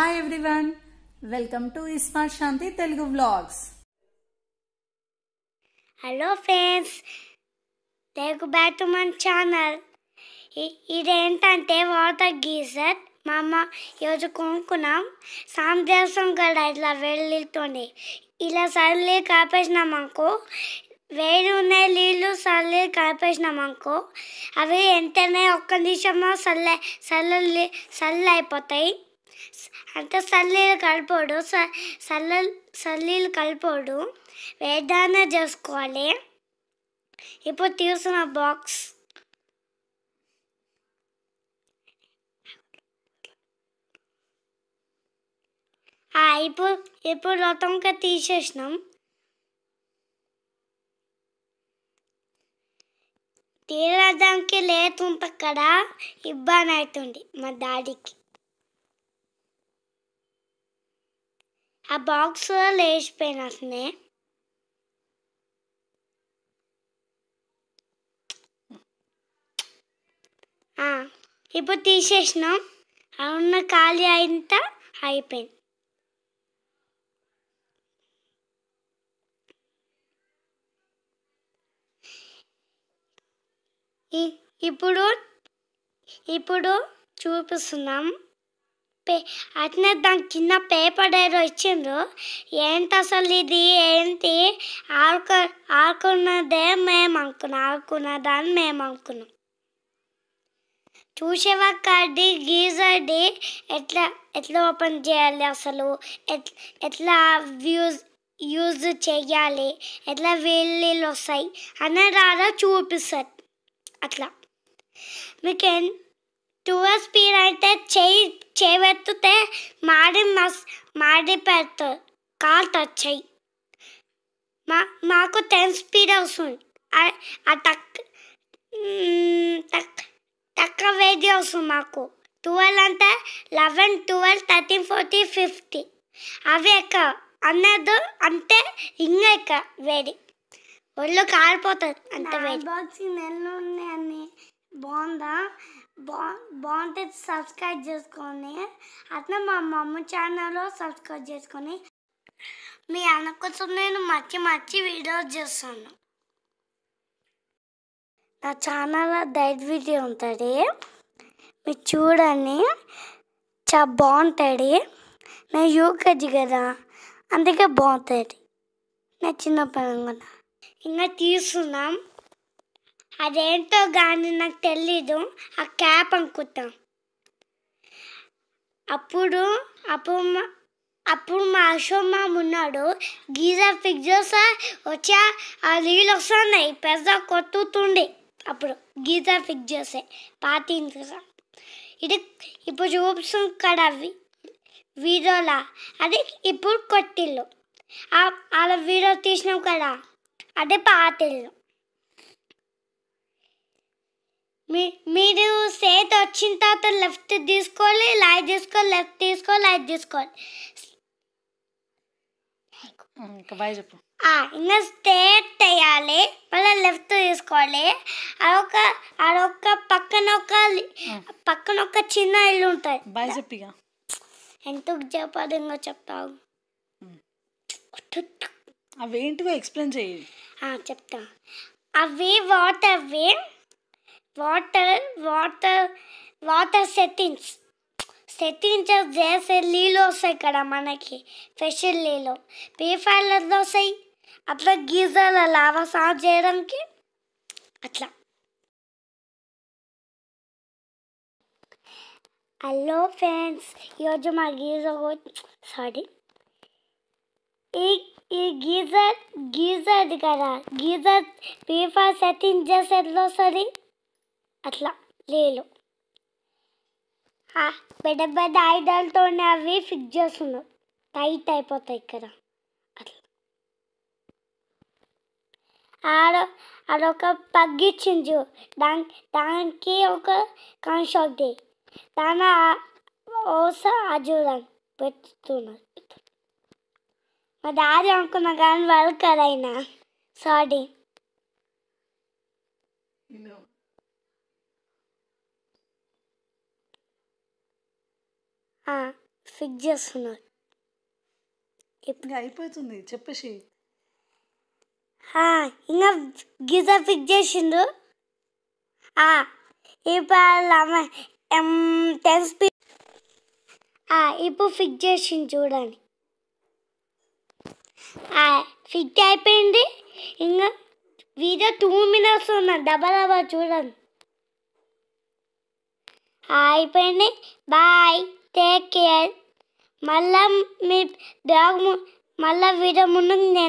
hi everyone welcome to ismart Shanti Telugu blogs hello friends Telugu back మన్ channel channel ఇదేంటంటే water geyser మా అమ్మ ఈరోజు కొనుక్కున్నాం సామదేశం కూడా ఇట్లా వెళ్ళితోంది ఇలా సర్లీ కాపేసినాం అనుకో వేడి ఉన్నాయి నీళ్ళు సర్లీ కాపేసినామనుకో అనుకో అవి ఎంతనే ఒక్క నిమిషమో చల్ల చల్ల చల్ల అయిపోతాయి అంటే సల్లీలు కలిపోడు సల్ల సల్లీలు కలిపోడు వేదాన చేసుకోవాలి ఇప్పుడు తీసిన బాక్స్ ఇప్పుడు ఇప్పుడు మొత్తంగా తీసేసినాం తీరడానికి లేతుంటే అక్కడ ఇబ్బంది అవుతుంది మా డాడీకి ఆ బాక్స్ లేచిపోయిన అసలే ఇప్పుడు తీసేసినాం అవున్న ఖాళీ అయింత అయిపోయింది ఇప్పుడు ఇప్పుడు చూపిస్తున్నాం పే అట్నే దాని కింద పేపర్ డైరీ వచ్చిండ్రు ఏంటి అసలు ఇది ఏంటి ఆడుకు ఆడుకున్నదే మేము అనుకున్నాం ఆడుకున్న దాన్ని మేము అనుకున్నాం చూసేవా కార్డి గీజర్డి ఎట్లా ఎట్లా ఓపెన్ చేయాలి అసలు ఎట్లా వ్యూస్ యూజ్ చేయాలి ఎట్లా వెళ్ళిళ్ళు వస్తాయి అనే రాదా చూపిస్తారు అట్లా మీకు స్పీడ్ అంటే చేయి చేపెత్తితే మాడి మస్ మాడిపెడతారు కాల్ టచ్ అయ్యి మా మాకు టెన్ స్పీడ్ వస్తుంది ఆ టక్ టక్ తక్కువ వేది వస్తుంది మాకు ట్వెల్వ్ అంటే eleven twelve thirteen forty fifty అవి ఎక్క అన్నది అంతే ఇంకా ఎక్క వేడి ఒళ్ళు కాలిపోతుంది అంత వేడి బాక్సింగ్ నెల్లు ఉన్నాయని బాగుందా బా బాగుంటే సబ్స్క్రైబ్ చేసుకొని అట్లా మా మమ్మ ఛానల్లో సబ్స్క్రైబ్ చేసుకొని మీ అన్న కోసం నేను మర్చి మర్చి వీడియోస్ చేస్తాను నా ఛానల్ డైట్ వీడియో ఉంటుంది మీరు చూడండి చాలా బాగుంటుంది నేను యూకేజ్ కదా అందుకే బాగుంటుంది నేను చిన్నప్పుడు అనుకున్నా ఇంకా తీసుకున్నాం అదేంటో కానీ నాకు తెలీదు ఆ క్యాప్ అనుకుంటాం అప్పుడు అప్పుడు మా అప్పుడు మా అశోమ్మ మామ ఉన్నాడు గీజా చేస్తా వచ్చా ఆ నీళ్ళు వస్తున్నాయి పెద్ద కొట్టుతుండే అప్పుడు గీజా చేసే పాతించగా ఇది ఇప్పుడు చూపిస్తాం కదా వీడియోలా అది ఇప్పుడు కొట్టిల్లు అలా వీడియో తీసినాం కదా అదే పాతిల్లు మీ మీరు సేత్ వచ్చిన తర్వాత లెఫ్ట్ తీసుకోవాలి లైట్ తీసుకోవాలి లెఫ్ట్ తీసుకోవాలి లైట్ తీసుకోవాలి ఇంకా స్టేట్ వేయాలి మళ్ళీ లెఫ్ట్ తీసుకోవాలి అదొక అదొక పక్కన ఒక పక్కన ఒక చిన్న ఇల్లు ఉంటుంది బాయ్ ఇక ఎంత చెప్పదు ఇంకా చెప్తావు అవేంటివో ఎక్స్ప్లెయిన్ చేయాలి చెప్తా అవి వాటర్ అవి water water water settings settings जैसे लीलो से करा माना कि फैशन लीलो पेफाइल लड़ो सही अपना गीजर लावा साथ जे के अच्छा हेलो फ्रेंड्स ये जो मैं गीजर को सॉरी एक ये गीजर गीजर करा गीजर पेफाइल सेटिंग जैसे लो सॉरी అట్లా లేలు పెద్ద పెద్ద ఆయుధాలతోనే అవి ఫిక్స్ చేస్తున్నారు టైట్ అయిపోతాయి ఇక్కడ అట్లా ఆడ ఆడొక పగ్గిచ్చింది దాని దానికి ఒక డే దాని ఓస పెట్టుతున్నారు మా దారి అనుకున్నా కానీ వాళ్ళు అయినా సారీ ఫిక్స్ చేస్తున్నారు ఇప్పుడు అయిపోతుంది చెప్పేసి ఇంకా గీత ఫిక్స్ చేసిండు ఇప్పుడు టెన్ స్పీడ్ ఇప్పుడు ఫిక్స్ చేసింది చూడండి ఫిక్స్ అయిపోయింది ఇంకా వీడియో టూ మినిట్స్ ఉన్నాను డబా డబా చూడండి అయిపోయింది బాయ్ తేకేల్ మళ్ళా మీ బ్యాగ్ మళ్ళా విడమును నేను